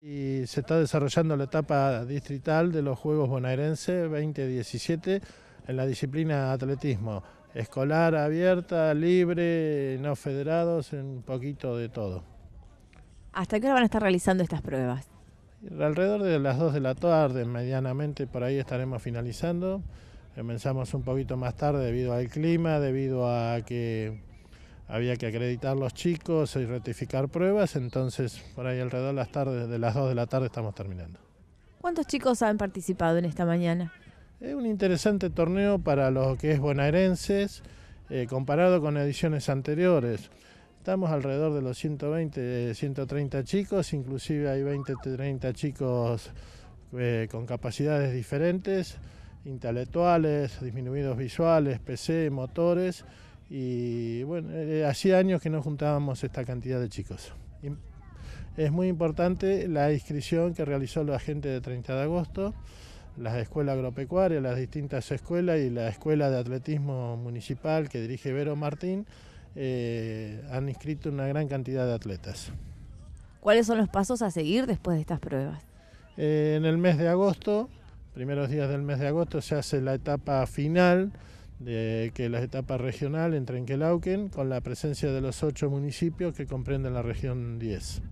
Y se está desarrollando la etapa distrital de los Juegos Bonaerense 2017 en la disciplina atletismo. Escolar abierta, libre, no federados, un poquito de todo. ¿Hasta qué hora van a estar realizando estas pruebas? Alrededor de las 2 de la tarde, medianamente, por ahí estaremos finalizando. Comenzamos un poquito más tarde debido al clima, debido a que había que acreditar los chicos y ratificar pruebas, entonces por ahí alrededor de las tardes, de las 2 de la tarde estamos terminando. ¿Cuántos chicos han participado en esta mañana? Es un interesante torneo para los que es bonaerenses, eh, comparado con ediciones anteriores. Estamos alrededor de los 120, 130 chicos, inclusive hay 20, 30 chicos eh, con capacidades diferentes, intelectuales, disminuidos visuales, PC, motores. Y bueno, eh, hacía años que no juntábamos esta cantidad de chicos. es muy importante la inscripción que realizó la gente de 30 de agosto, las escuelas agropecuarias, las distintas escuelas y la escuela de atletismo municipal que dirige Vero Martín, eh, han inscrito una gran cantidad de atletas. ¿Cuáles son los pasos a seguir después de estas pruebas? Eh, en el mes de agosto, primeros días del mes de agosto, se hace la etapa final de que la etapa regional en Quelauken con la presencia de los ocho municipios que comprenden la región 10.